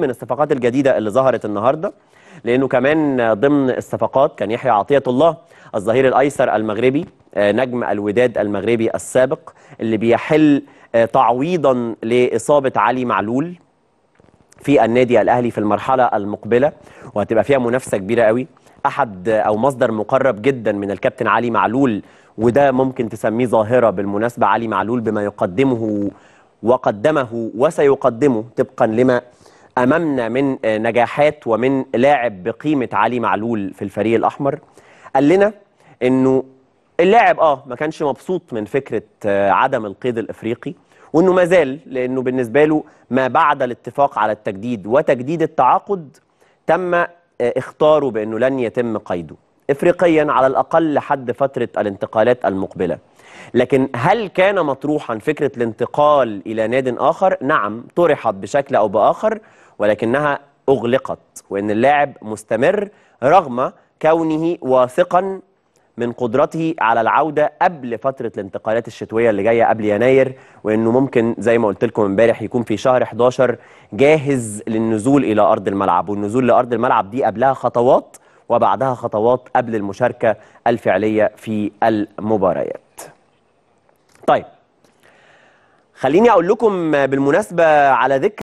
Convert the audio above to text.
من الصفقات الجديدة اللي ظهرت النهاردة لأنه كمان ضمن الصفقات كان يحيى عطية الله الظهير الأيسر المغربي آه، نجم الوداد المغربي السابق اللي بيحل آه، تعويضا لإصابة علي معلول في النادي الأهلي في المرحلة المقبلة وهتبقى فيها منافسة كبيرة قوي أحد آه، أو مصدر مقرب جدا من الكابتن علي معلول وده ممكن تسميه ظاهرة بالمناسبة علي معلول بما يقدمه وقدمه وسيقدمه طبقا لما امامنا من آه، نجاحات ومن لاعب بقيمه علي معلول في الفريق الاحمر قال لنا انه اللاعب اه ما كانش مبسوط من فكره آه، عدم القيد الافريقي وانه ما زال لانه بالنسبه له ما بعد الاتفاق على التجديد وتجديد التعاقد تم آه، اختاره بانه لن يتم قيده افريقيا على الاقل لحد فتره الانتقالات المقبله لكن هل كان مطروحا فكرة الانتقال إلى ناد آخر؟ نعم طرحت بشكل أو بآخر ولكنها أغلقت وإن اللاعب مستمر رغم كونه واثقا من قدرته على العودة قبل فترة الانتقالات الشتوية اللي جاية قبل يناير وإنه ممكن زي ما قلت لكم امبارح يكون في شهر 11 جاهز للنزول إلى أرض الملعب والنزول لأرض الملعب دي قبلها خطوات وبعدها خطوات قبل المشاركة الفعلية في المباريات طيب خليني اقول لكم بالمناسبه على ذكر